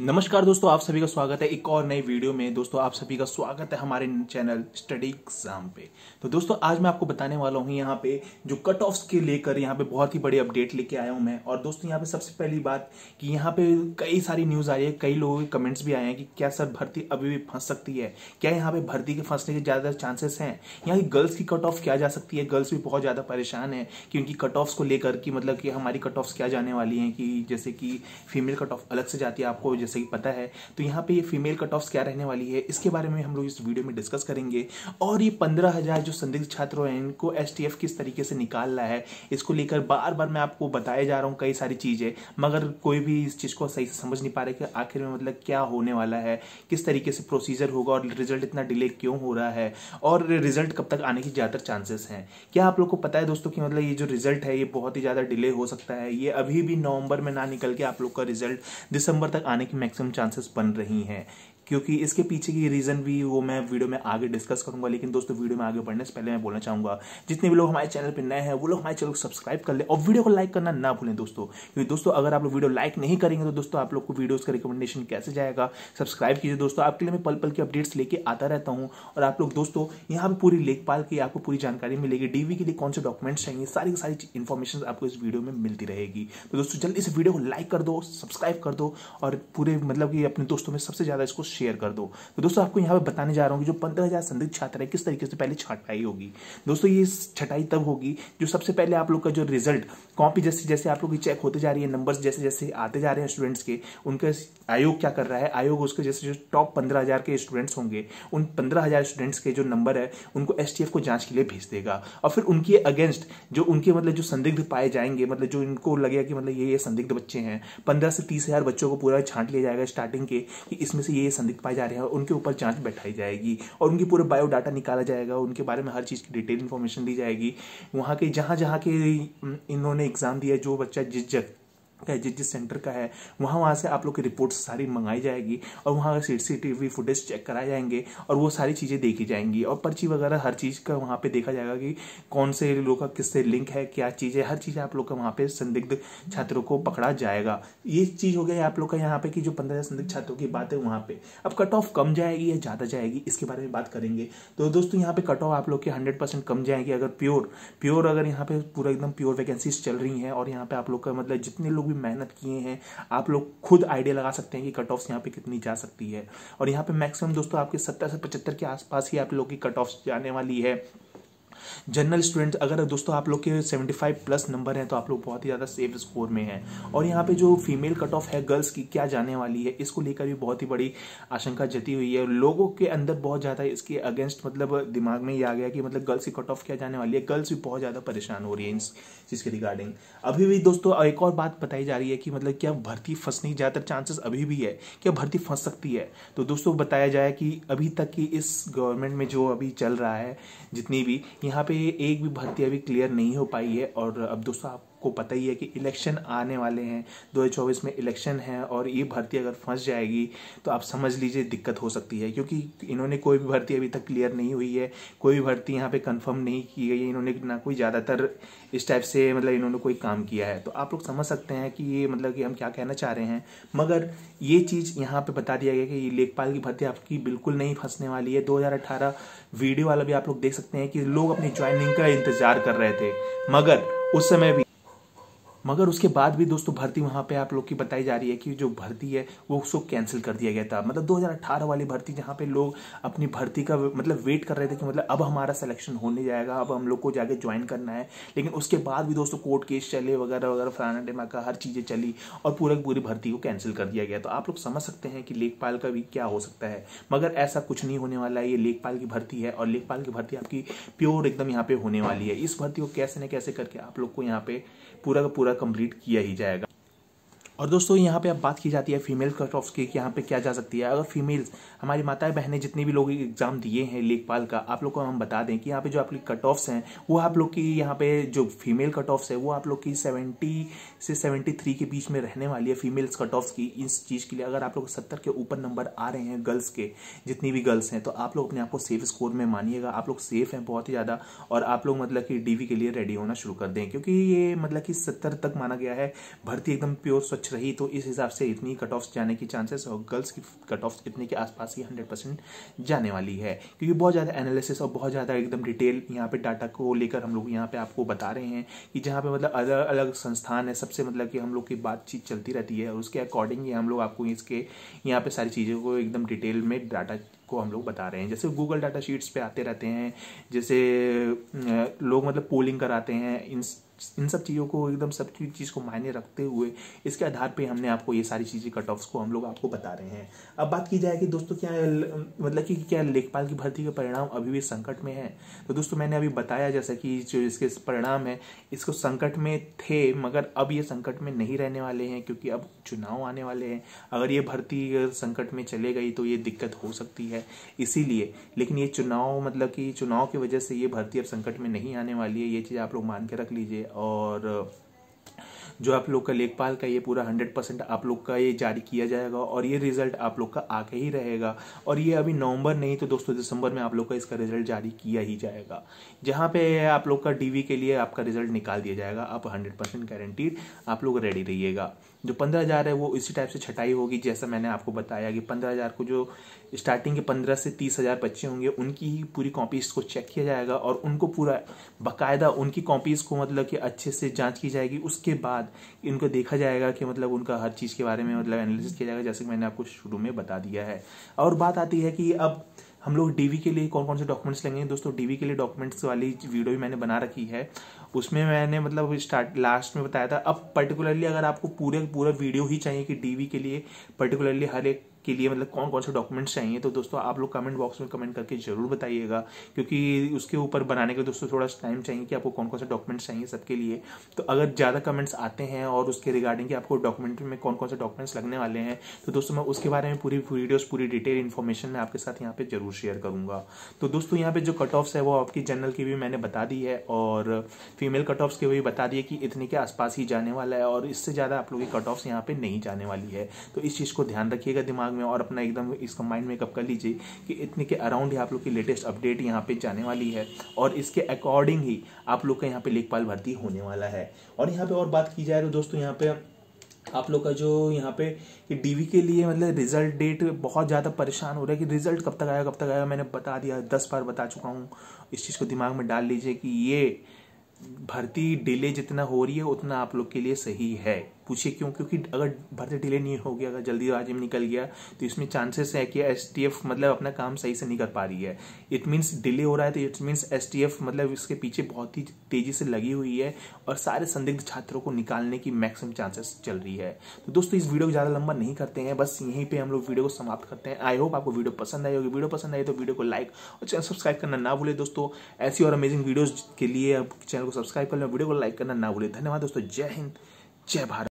नमस्कार दोस्तों आप सभी का स्वागत है एक और नई वीडियो में दोस्तों आप सभी का स्वागत है हमारे चैनल स्टडी एग्जाम पे तो दोस्तों आज मैं आपको बताने वाला हूँ यहाँ पे जो कट ऑफ्स के लेकर यहाँ पे बहुत ही बड़ी अपडेट लेके आया हूँ मैं और दोस्तों यहाँ पे सबसे पहली बात कि यहाँ पे कई सारी न्यूज़ आई है कई लोगों के कमेंट्स भी आए हैं कि क्या सर भर्ती अभी भी फंस सकती है क्या यहाँ पे भर्ती के फंसने के ज़्यादा चांसेस हैं यहाँ की गर्ल्स की कट ऑफ क्या जा सकती है गर्ल्स भी बहुत ज़्यादा परेशान है कि उनकी कट ऑफ्स को लेकर कि मतलब कि हमारी कट ऑफ्स क्या जाने वाली हैं कि जैसे कि फीमेल कट ऑफ अलग से जाती है आपको जैसे कि पता है तो यहाँ पे ये फीमेल कट ऑफ क्या रहने वाली है इसके बारे में हम लोग इस वीडियो में डिस्कस करेंगे और ये पंद्रह हज़ार जो संदिग्ध छात्र हैं इनको एस किस तरीके से निकाल रहा है इसको लेकर बार बार मैं आपको बताए जा रहा हूँ कई सारी चीज़ें मगर कोई भी इस चीज़ को सही से समझ नहीं पा रहे कि आखिर में मतलब क्या होने वाला है किस तरीके से प्रोसीजर होगा और रिजल्ट इतना डिले क्यों हो रहा है और रिजल्ट कब तक आने की ज़्यादातर चांसेस हैं क्या आप लोग को पता है दोस्तों कि मतलब ये जो रिजल्ट है ये बहुत ही ज़्यादा डिले हो सकता है ये अभी भी नवंबर में ना निकल के आप लोग का रिजल्ट दिसंबर तक आने की मैक्सिमम चांसेस बन रही हैं क्योंकि इसके पीछे की रीज़न भी वो मैं वीडियो में आगे डिस्कस करूंगा लेकिन दोस्तों वीडियो में आगे बढ़ने से पहले मैं बोलना चाहूंगा जितने भी लोग हमारे चैनल पर नए हैं वो लोग हमारे चैनल को सब्सक्राइब कर ले और वीडियो को लाइक करना ना भूलें दोस्तों क्योंकि दोस्तों अगर आप लोग वीडियो लाइक नहीं करेंगे तो दोस्तों आप लोग को वीडियोज़ का रिकमेंडेशन कैसे जाएगा सब्सक्राइब कीजिए दोस्तों आपके लिए मैं पल पल की अपडेट्स लेके आता रहता हूँ और आप लोग दोस्तों यहाँ पर पूरी लेखपाल की आपको पूरी जानकारी मिलेगी डीवी के लिए कौन से डॉक्यूमेंट्स चाहिए सारी की सारी इन्फॉर्मेशन आपको इस वीडियो में मिलती रहेगी तो दोस्तों जल्दी इस वीडियो को लाइक कर दो सब्सक्राइब कर दो और पूरे मतलब कि अपने दोस्तों में सबसे ज़्यादा इसको शेयर कर दो तो दोस्तों आपको यहाँ पे बताने जा रहा हूँ कि जो पंद्रह हज़ार संदिग्ध छात्र है किस तरीके से पहले छटाई होगी दोस्तों ये छटाई तब होगी जो सबसे पहले आप लोग का जो रिजल्ट कॉपी जैसे जैसे आप लोग की चेक होते जा रही है नंबर जैसे जैसे आते जा रहे हैं स्टूडेंट्स के उनके आयोग क्या कर रहा है आयोग उसके जैसे जो टॉप पंद्रह के स्टूडेंट्स होंगे उन पंद्रह स्टूडेंट्स के जो नंबर है उनको एस को जांच के लिए भेज देगा और फिर उनके अगेंस्ट जो उनके मतलब जो संदिग्ध पाए जाएंगे मतलब जो इनको लगेगा कि मतलब ये ये संदिग्ध बच्चे हैं पंद्रह से तीस हज़ार बच्चों को पूरा छांट लिया जाएगा स्टार्टिंग के कि इसमें से ये संदिग्ध संदिग्ध पाए जा रहे हैं और उनके ऊपर जांच बैठाई जाएगी और उनकी पूरा बायोडाटा निकाला जाएगा उनके बारे में हर चीज़ की डिटेल इन्फॉर्मेशन दी जाएगी वहाँ के जहाँ जहाँ के इन्होंने एग्ज़ाम दिया जो बच्चा जिस जगह जिस जिस सेंटर का है वहाँ वहाँ से आप लोग की रिपोर्ट सारी मंगाई जाएगी और वहाँ का सी टी फुटेज चेक कराए जाएंगे और वो सारी चीज़ें देखी जाएंगी और पर्ची वगैरह हर चीज़ का वहाँ पे देखा जाएगा कि कौन से लोग का किससे लिंक है क्या चीज़ है हर चीज़ आप लोग का वहाँ पे संदिग्ध छात्रों को पकड़ा जाएगा ये चीज़ हो गया आप लोग का यहाँ पर कि जो पंद्रह संदिग्ध छात्रों की बात है वहाँ पर अब कट ऑफ कम जाएगी या ज़्यादा जाएगी इसके बारे में बात करेंगे तो दोस्तों यहाँ पे कट ऑफ आप लोग के हंड्रेड परसेंट कम जाएगी अगर प्योर प्योर अगर यहाँ पे पूरा एकदम प्योर वैकेंसीज चल रही हैं और यहाँ पे आप लोग का मतलब जितने लोग भी मेहनत किए हैं आप लोग खुद आइडिया लगा सकते हैं कि कट ऑफ्स यहाँ पे कितनी जा सकती है और यहाँ पे मैक्सिमम दोस्तों आपके सत्तर से पचहत्तर के आसपास ही आप लोग की कट ऑफ जाने वाली है जनरल स्टूडेंट अगर दोस्तों आप लोग के 75 प्लस नंबर हैं तो आप लोग बहुत ही ज़्यादा सेफ स्कोर में हैं और यहाँ पे जो फीमेल कट ऑफ है गर्ल्स की क्या जाने वाली है इसको लेकर भी बहुत ही बड़ी आशंका जती हुई है लोगों के अंदर बहुत ज़्यादा इसके अगेंस्ट मतलब दिमाग में ये आ गया कि मतलब गर्ल्स की कट ऑफ क्या जाने वाली है गर्ल्स भी बहुत ज़्यादा परेशान हो रही है इस चीज़ के रिगार्डिंग अभी भी दोस्तों एक और बात बताई जा रही है कि मतलब क्या भर्ती फंसने ज़्यादातर चांसेस अभी भी है क्या भर्ती फंस सकती है तो दोस्तों बताया जाए कि अभी तक की इस गवर्नमेंट में जो अभी चल रहा है जितनी भी यहाँ पे एक भी भर्ती अभी क्लियर नहीं हो पाई है और अब दोस्तों आप को पता ही है कि इलेक्शन आने वाले हैं 2024 में इलेक्शन है और ये भर्ती अगर फंस जाएगी तो आप समझ लीजिए दिक्कत हो सकती है क्योंकि इन्होंने कोई भी भर्ती अभी तक क्लियर नहीं हुई है कोई भी भर्ती यहाँ पे कंफर्म नहीं की गई है इन्होंने ना कोई ज़्यादातर इस टाइप से मतलब इन्होंने कोई काम किया है तो आप लोग समझ सकते हैं कि ये मतलब कि हम क्या कहना चाह रहे हैं मगर ये चीज़ यहाँ पर बता दिया गया कि ये लेखपाल की भर्ती आपकी बिल्कुल नहीं फंसने वाली है दो वीडियो वाला भी आप लोग देख सकते हैं कि लोग अपनी ज्वाइनिंग का इंतजार कर रहे थे मगर उस समय भी मगर उसके बाद भी दोस्तों भर्ती वहाँ पे आप लोग की बताई जा रही है कि जो भर्ती है वो उसको कैंसिल कर दिया गया था मतलब 2018 वाली भर्ती जहाँ पे लोग अपनी भर्ती का मतलब वेट कर रहे थे कि मतलब अब हमारा सिलेक्शन होने जाएगा अब हम लोग को जाके ज्वाइन करना है लेकिन उसके बाद भी दोस्तों कोर्ट केस चले वगैरह वगैरह फलाना का हर चीज़ें चली और पूरा पूरी भर्ती को कैंसिल कर दिया गया तो आप लोग समझ सकते हैं कि लेखपाल का भी क्या हो सकता है मगर ऐसा कुछ नहीं होने वाला है ये लेखपाल की भर्ती है और लेखपाल की भर्ती आपकी प्योर एकदम यहाँ पे होने वाली है इस भर्ती को कैसे न कैसे करके आप लोग को यहाँ पे पूरा का पूरा कंप्लीट किया ही जाएगा और दोस्तों यहाँ पे अब बात की जाती है फीमेल कट ऑफ की कि यहाँ पे क्या जा सकती है अगर फीमेल्स हमारी माताएं बहनें जितने भी लोग एग्जाम दिए हैं लेखपाल का आप लोग को हम बता दें कि यहाँ पे जो आपकी कट ऑफ्स हैं वो आप लोग की यहाँ पे जो फीमेल कट ऑफ्स है वो आप लोग की सेवेंटी से सेवेंटी थ्री के बीच में रहने वाली है फीमेल्स कट ऑफ्स की इस चीज़ के लिए अगर आप लोग सत्तर के ऊपर नंबर आ रहे हैं गर्ल्स के जितनी भी गर्ल्स हैं तो आप लोग अपने आप को सेफ स्कोर में मानिएगा आप लोग सेफ हैं बहुत ही ज़्यादा और आप लोग मतलब कि डीवी के लिए रेडी होना शुरू कर दें क्योंकि ये मतलब कि सत्तर तक माना गया है भर्ती एकदम प्योर स्वच्छ रही तो इस हिसाब से इतनी कट ऑफ्स जाने की चांसेस और गर्ल्स की कट ऑफ्स इतने के आसपास ही हंड्रेड परसेंट जाने वाली है क्योंकि बहुत ज़्यादा एनालिसिस और बहुत ज़्यादा एकदम डिटेल यहाँ पे डाटा को लेकर हम लोग यहाँ पे आपको बता रहे हैं कि जहाँ पे मतलब अलग अलग संस्थान है सबसे मतलब कि हम लोग की बातचीत चलती रहती है और उसके अकॉर्डिंग ही हम लोग आपको इसके यहाँ पर सारी चीज़ों को एकदम डिटेल में डाटा को हम लोग बता रहे हैं जैसे गूगल डाटा शीट्स पे आते रहते हैं जैसे लोग मतलब पोलिंग कराते हैं इन इन सब चीज़ों को एकदम सब चीज़ को मायने रखते हुए इसके आधार पे हमने आपको ये सारी चीज़ें कट ऑफ्स को हम लोग आपको बता रहे हैं अब बात की जाए कि दोस्तों क्या मतलब कि क्या लेखपाल की भर्ती के परिणाम अभी भी संकट में है तो दोस्तों मैंने अभी बताया जैसा कि जो इसके परिणाम है इसको संकट में थे मगर अब ये संकट में नहीं रहने वाले हैं क्योंकि अब चुनाव आने वाले हैं अगर ये भर्ती संकट में चले गई तो ये दिक्कत हो सकती है इसीलिए लेकिन ये चुनाव मतलब कि चुनाव की वजह से ये भर्ती अब संकट में नहीं आने वाली है ये चीज़ आप लोग मान के रख लीजिए और जो आप लोग का लेखपाल का ये पूरा हंड्रेड परसेंट आप लोग का ये जारी किया जाएगा और ये रिजल्ट आप लोग का आके ही रहेगा और ये अभी नवंबर नहीं तो दोस्तों दिसंबर में आप लोग का इसका रिजल्ट जारी किया ही जाएगा जहाँ पे आप लोग का डीवी के लिए आपका रिजल्ट निकाल दिया जाएगा आप हंड्रेड परसेंट गारंटीड आप लोग रेडी रहिएगा जो पंद्रह हज़ार है वो इसी टाइप से छटाई होगी जैसा मैंने आपको बताया कि पंद्रह हज़ार को जो स्टार्टिंग के पंद्रह से तीस हज़ार बच्चे होंगे उनकी ही पूरी कॉपीज़ को चेक किया जाएगा और उनको पूरा बाकायदा उनकी कॉपीज़ को मतलब कि अच्छे से जाँच की जाएगी उसके बाद बाद इनको देखा जाएगा कि मतलब उनका हर चीज़ के बारे में मतलब एनालिसिस किया जाएगा जैसे कि मैंने आपको शुरू में बता दिया है और बात आती है कि अब हम लोग डीवी के लिए कौन कौन से डॉक्यूमेंट्स लेंगे दोस्तों डीवी के लिए डॉक्यूमेंट्स वाली वीडियो भी मैंने बना रखी है उसमें मैंने मतलब स्टार्ट लास्ट में बताया था अब पर्टिकुलरली अगर आपको पूरे पूरा वीडियो ही चाहिए कि डीवी के लिए पर्टिकुलरली हर एक के लिए मतलब कौन कौन से डॉक्यूमेंट्स चाहिए तो दोस्तों आप लोग कमेंट बॉक्स में कमेंट करके जरूर बताइएगा क्योंकि उसके ऊपर बनाने का दोस्तों थोड़ा टाइम चाहिए कि आपको कौन कौन से डॉक्यूमेंट्स चाहिए सबके लिए तो अगर ज़्यादा कमेंट्स आते हैं और उसके रिगार्डिंग आपको डॉक्यूमेंट में कौन कौन से डॉक्यूमेंट्स लगने वाले हैं तो दोस्तों मैं उसके बारे में पूरी वीडियोज पूरी डिटेल इन्फॉर्मेशन मैं आपके साथ यहाँ पे जरूर शेयर करूँगा तो दोस्तों यहाँ पे जो कट ऑफ्स है वो आपकी जनरल की भी मैंने बता दी है और फीमेल कट ऑफ्स की भी बता दी है कि इतने के आसपास ही जाने वाला है और इससे ज़्यादा आप लोग की कट ऑफ्स यहाँ पे नहीं जाने वाली है तो इस चीज़ को ध्यान रखिएगा दिमाग में और अपना एकदम इसको माइंड मेकअप कर लीजिए कि इतने के अराउंड ही आप लोग की लेटेस्ट अपडेट यहाँ पे जाने वाली है और इसके अकॉर्डिंग ही आप लोग का यहाँ पे लेखपाल भर्ती होने वाला है और यहाँ पे और बात की जाए तो दोस्तों यहाँ पे आप लोग का जो यहाँ पे कि डीवी के लिए मतलब रिजल्ट डेट बहुत ज़्यादा परेशान हो रहा है कि रिजल्ट कब तक आया कब तक आया मैंने बता दिया दस बार बता चुका हूँ इस चीज़ को दिमाग में डाल लीजिए कि ये भर्ती डिले जितना हो रही है उतना आप लोग के लिए सही है पूछिए क्यों क्योंकि अगर भर्ती डिले नहीं गया अगर जल्दीबाजी में निकल गया तो इसमें चांसेस है कि एस मतलब अपना काम सही से नहीं कर पा रही है इट मीन्स डिले हो रहा है तो इट मीन्स एस मतलब इसके पीछे बहुत ही तेजी से लगी हुई है और सारे संदिग्ध छात्रों को निकालने की मैक्सिमम चांसेस चल रही है तो दोस्तों इस वीडियो को ज़्यादा लंबा नहीं करते हैं बस यहीं पर हम लोग वीडियो को समाप्त करते हैं आई होप आपको वीडियो पसंद आई होगी वीडियो पसंद आई तो वीडियो को लाइक और चैनल सब्सक्राइब करना ना भूले दोस्तों ऐसी और अमेजिंग वीडियोज के लिए चैनल चैनल को सब्सक्राइब कर लेना वीडियो को लाइक करना ना भूलिए धन्यवाद दोस्तों जय हिंद जय भारत